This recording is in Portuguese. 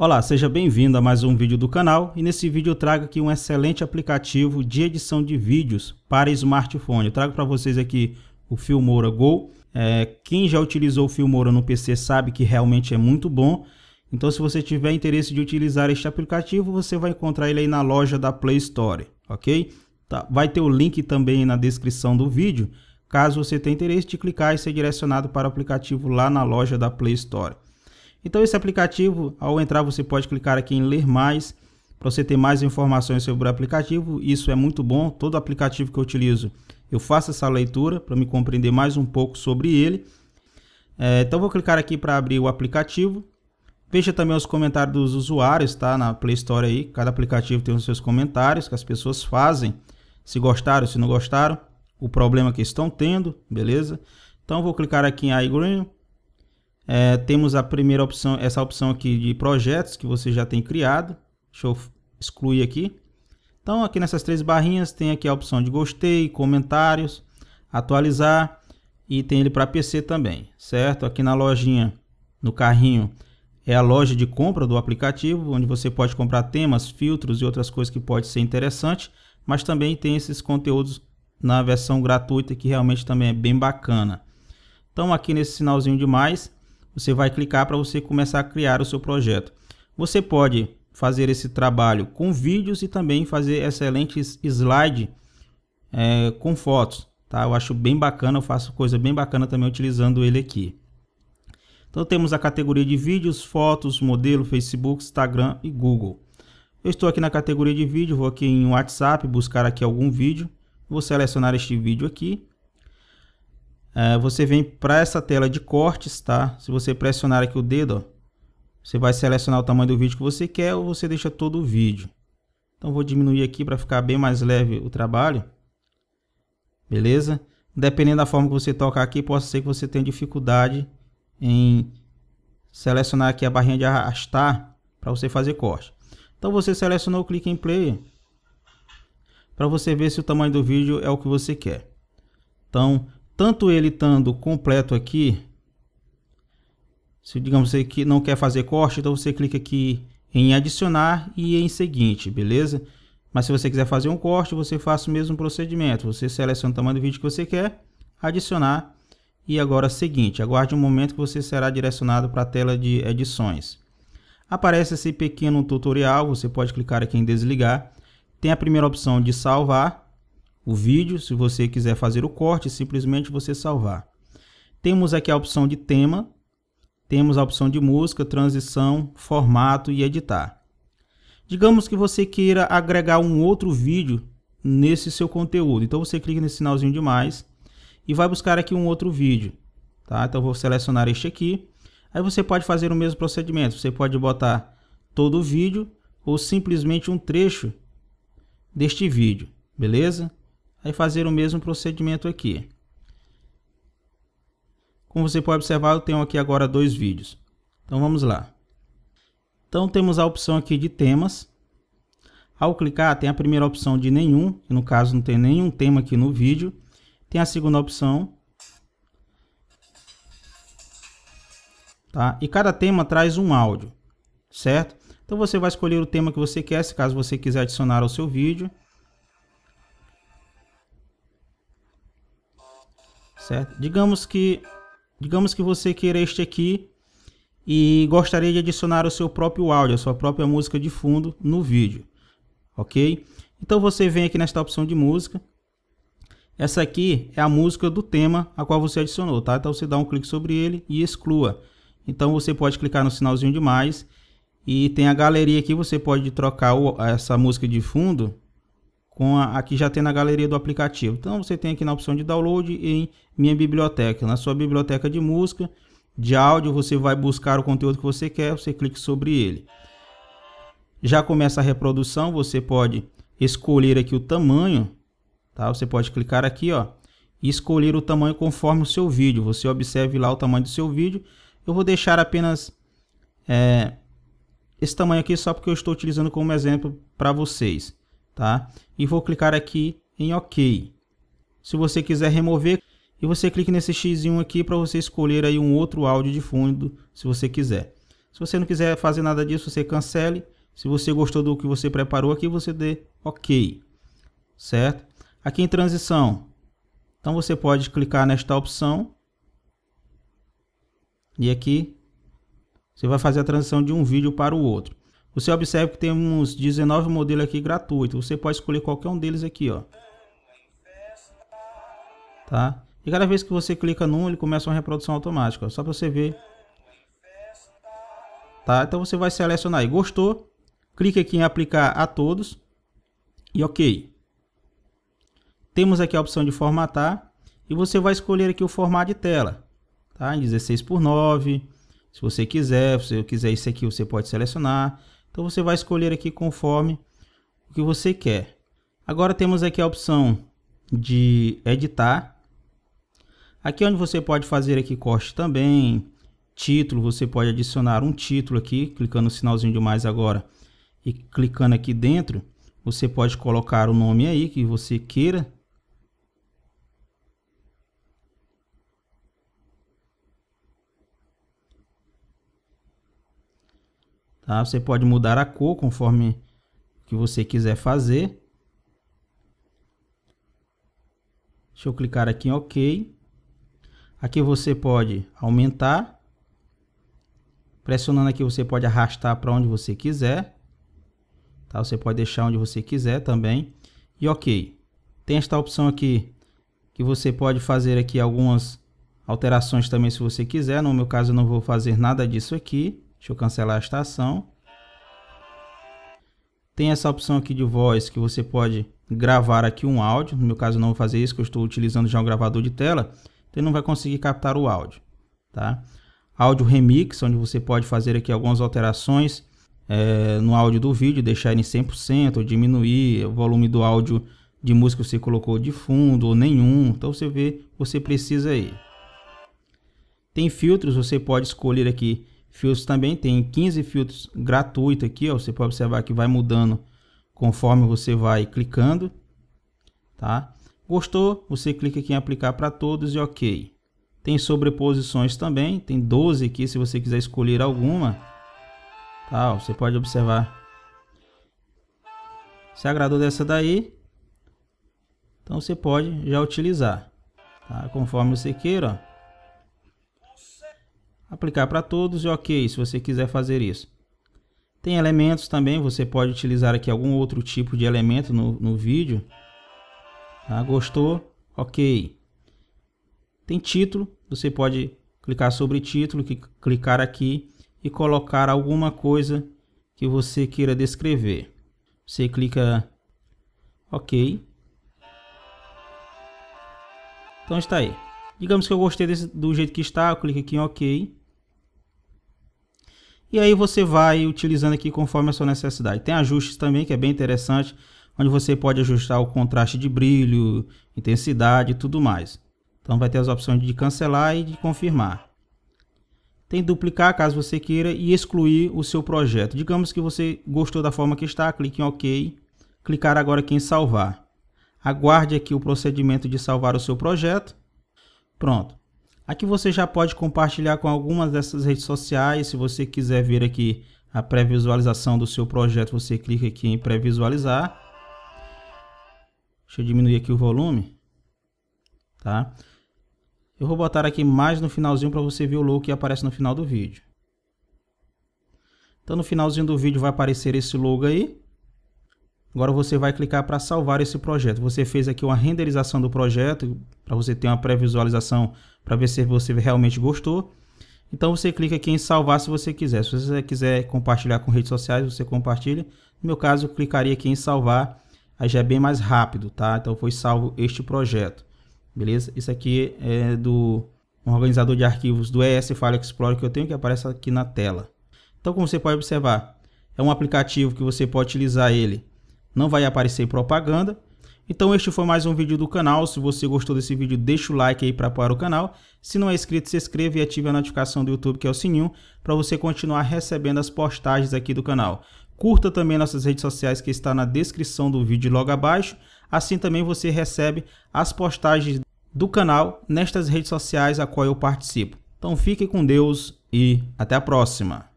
Olá, seja bem-vindo a mais um vídeo do canal e nesse vídeo eu trago aqui um excelente aplicativo de edição de vídeos para smartphone. Eu trago para vocês aqui o Filmora Go. É, quem já utilizou o Filmora no PC sabe que realmente é muito bom. Então se você tiver interesse de utilizar este aplicativo, você vai encontrar ele aí na loja da Play Store, ok? Tá, vai ter o link também na descrição do vídeo, caso você tenha interesse de clicar e ser direcionado para o aplicativo lá na loja da Play Store. Então esse aplicativo, ao entrar você pode clicar aqui em ler mais para você ter mais informações sobre o aplicativo. Isso é muito bom, todo aplicativo que eu utilizo eu faço essa leitura para me compreender mais um pouco sobre ele. É, então vou clicar aqui para abrir o aplicativo. Veja também os comentários dos usuários, tá? Na Play Store aí, cada aplicativo tem os seus comentários que as pessoas fazem, se gostaram, se não gostaram, o problema que estão tendo, beleza? Então vou clicar aqui em iGreen, é, temos a primeira opção, essa opção aqui de projetos que você já tem criado. Deixa eu excluir aqui. Então aqui nessas três barrinhas tem aqui a opção de gostei, comentários, atualizar e tem ele para PC também, certo? Aqui na lojinha, no carrinho, é a loja de compra do aplicativo, onde você pode comprar temas, filtros e outras coisas que pode ser interessante, mas também tem esses conteúdos na versão gratuita que realmente também é bem bacana. Então aqui nesse sinalzinho de mais, você vai clicar para você começar a criar o seu projeto. Você pode fazer esse trabalho com vídeos e também fazer excelentes slides é, com fotos. Tá? Eu acho bem bacana, eu faço coisa bem bacana também utilizando ele aqui. Então temos a categoria de vídeos, fotos, modelo, Facebook, Instagram e Google. Eu estou aqui na categoria de vídeo, vou aqui em WhatsApp buscar aqui algum vídeo. Vou selecionar este vídeo aqui ah, você vem para essa tela de cortes, tá? Se você pressionar aqui o dedo, ó, você vai selecionar o tamanho do vídeo que você quer ou você deixa todo o vídeo. Então vou diminuir aqui para ficar bem mais leve o trabalho. Beleza? Dependendo da forma que você tocar aqui, pode ser que você tenha dificuldade em selecionar aqui a barrinha de arrastar para você fazer corte. Então você selecionou, clique em play para você ver se o tamanho do vídeo é o que você quer. Então tanto ele estando completo aqui, se digamos você que não quer fazer corte, então você clica aqui em adicionar e em seguinte, beleza? Mas se você quiser fazer um corte, você faz o mesmo procedimento. Você seleciona o tamanho do vídeo que você quer, adicionar e agora seguinte. Aguarde um momento que você será direcionado para a tela de edições. Aparece esse pequeno tutorial, você pode clicar aqui em desligar. Tem a primeira opção de salvar o vídeo. Se você quiser fazer o corte, simplesmente você salvar. Temos aqui a opção de tema, temos a opção de música, transição, formato e editar. Digamos que você queira agregar um outro vídeo nesse seu conteúdo. Então você clica nesse sinalzinho de mais e vai buscar aqui um outro vídeo. Tá? Então vou selecionar este aqui. Aí você pode fazer o mesmo procedimento. Você pode botar todo o vídeo ou simplesmente um trecho deste vídeo, beleza? Aí fazer o mesmo procedimento aqui. Como você pode observar, eu tenho aqui agora dois vídeos. Então vamos lá. Então temos a opção aqui de temas. Ao clicar, tem a primeira opção de nenhum, que no caso não tem nenhum tema aqui no vídeo. Tem a segunda opção, Tá? E cada tema traz um áudio, certo? Então você vai escolher o tema que você quer, se caso você quiser adicionar ao seu vídeo. certo? Digamos que digamos que você queira este aqui e gostaria de adicionar o seu próprio áudio, a sua própria música de fundo no vídeo, ok? Então você vem aqui nesta opção de música. Essa aqui é a música do tema a qual você adicionou, tá? Então você dá um clique sobre ele e exclua. Então você pode clicar no sinalzinho de mais e tem a galeria aqui, você pode trocar essa música de fundo com a, a que já tem na galeria do aplicativo. Então você tem aqui na opção de download em minha biblioteca. Na sua biblioteca de música, de áudio, você vai buscar o conteúdo que você quer, você clica sobre ele. Já começa a reprodução, você pode escolher aqui o tamanho, tá? Você pode clicar aqui, ó, e escolher o tamanho conforme o seu vídeo. Você observe lá o tamanho do seu vídeo. Eu vou deixar apenas é, esse tamanho aqui só porque eu estou utilizando como exemplo para vocês tá? E vou clicar aqui em OK. Se você quiser remover, e você clica nesse x1 aqui para você escolher aí um outro áudio de fundo, se você quiser. Se você não quiser fazer nada disso, você cancele. Se você gostou do que você preparou aqui, você dê OK, certo? Aqui em transição, então você pode clicar nesta opção e aqui você vai fazer a transição de um vídeo para o outro. Você observa que temos 19 modelos aqui gratuitos. Você pode escolher qualquer um deles aqui, ó. Tá? E cada vez que você clica num, ele começa uma reprodução automática, ó, só para você ver. Tá? Então você vai selecionar aí, gostou? Clique aqui em aplicar a todos e OK. Temos aqui a opção de formatar e você vai escolher aqui o formato de tela, tá? Em 16 por 9. Se você quiser, se você quiser isso aqui, você pode selecionar. Então você vai escolher aqui conforme o que você quer. Agora temos aqui a opção de editar. Aqui é onde você pode fazer aqui corte também, título, você pode adicionar um título aqui, clicando no sinalzinho de mais agora e clicando aqui dentro, você pode colocar o nome aí que você queira Tá? Você pode mudar a cor conforme que você quiser fazer. Deixa eu clicar aqui em OK. Aqui você pode aumentar. Pressionando aqui você pode arrastar para onde você quiser. Tá? Você pode deixar onde você quiser também. E OK. Tem esta opção aqui que você pode fazer aqui algumas alterações também se você quiser. No meu caso eu não vou fazer nada disso aqui. Deixa eu cancelar a estação. Tem essa opção aqui de voz que você pode gravar aqui um áudio. No meu caso não vou fazer isso, que eu estou utilizando já um gravador de tela. Então não vai conseguir captar o áudio, tá? Áudio Remix, onde você pode fazer aqui algumas alterações é, no áudio do vídeo, deixar em 100% ou diminuir o volume do áudio de música que você colocou de fundo ou nenhum. Então você vê, você precisa aí. Tem filtros, você pode escolher aqui Filtros também tem 15 filtros gratuitos aqui, ó, você pode observar que vai mudando conforme você vai clicando, tá? Gostou? Você clica aqui em aplicar para todos e ok. Tem sobreposições também, tem 12 aqui se você quiser escolher alguma. Tá, ó, você pode observar. Se agradou dessa daí, então você pode já utilizar, tá? Conforme você queira, ó aplicar para todos e ok, se você quiser fazer isso. Tem elementos também, você pode utilizar aqui algum outro tipo de elemento no, no vídeo. Ah, Gostou? Ok. Tem título, você pode clicar sobre título, clicar aqui e colocar alguma coisa que você queira descrever. Você clica OK. Então está aí. Digamos que eu gostei desse, do jeito que está, eu clico aqui em OK. E aí você vai utilizando aqui conforme a sua necessidade. Tem ajustes também que é bem interessante, onde você pode ajustar o contraste de brilho, intensidade e tudo mais. Então vai ter as opções de cancelar e de confirmar. Tem duplicar caso você queira e excluir o seu projeto. Digamos que você gostou da forma que está, clique em OK. Clicar agora aqui em salvar. Aguarde aqui o procedimento de salvar o seu projeto. Pronto. Aqui você já pode compartilhar com algumas dessas redes sociais. Se você quiser ver aqui a pré-visualização do seu projeto, você clica aqui em pré-visualizar. Deixa eu diminuir aqui o volume. Tá? Eu vou botar aqui mais no finalzinho para você ver o logo que aparece no final do vídeo. Então no finalzinho do vídeo vai aparecer esse logo aí. Agora você vai clicar para salvar esse projeto. Você fez aqui uma renderização do projeto, para você ter uma pré-visualização, para ver se você realmente gostou. Então você clica aqui em salvar se você quiser. Se você quiser compartilhar com redes sociais, você compartilha. No meu caso, eu clicaria aqui em salvar. Aí já é bem mais rápido, tá? Então foi salvo este projeto. Beleza? Isso aqui é do um organizador de arquivos do ES File Explorer que eu tenho que aparece aqui na tela. Então como você pode observar, é um aplicativo que você pode utilizar ele não vai aparecer propaganda. Então este foi mais um vídeo do canal, se você gostou desse vídeo deixa o like aí para apoiar o canal. Se não é inscrito se inscreva e ative a notificação do YouTube que é o sininho para você continuar recebendo as postagens aqui do canal. Curta também nossas redes sociais que está na descrição do vídeo logo abaixo, assim também você recebe as postagens do canal nestas redes sociais a qual eu participo. Então fique com Deus e até a próxima!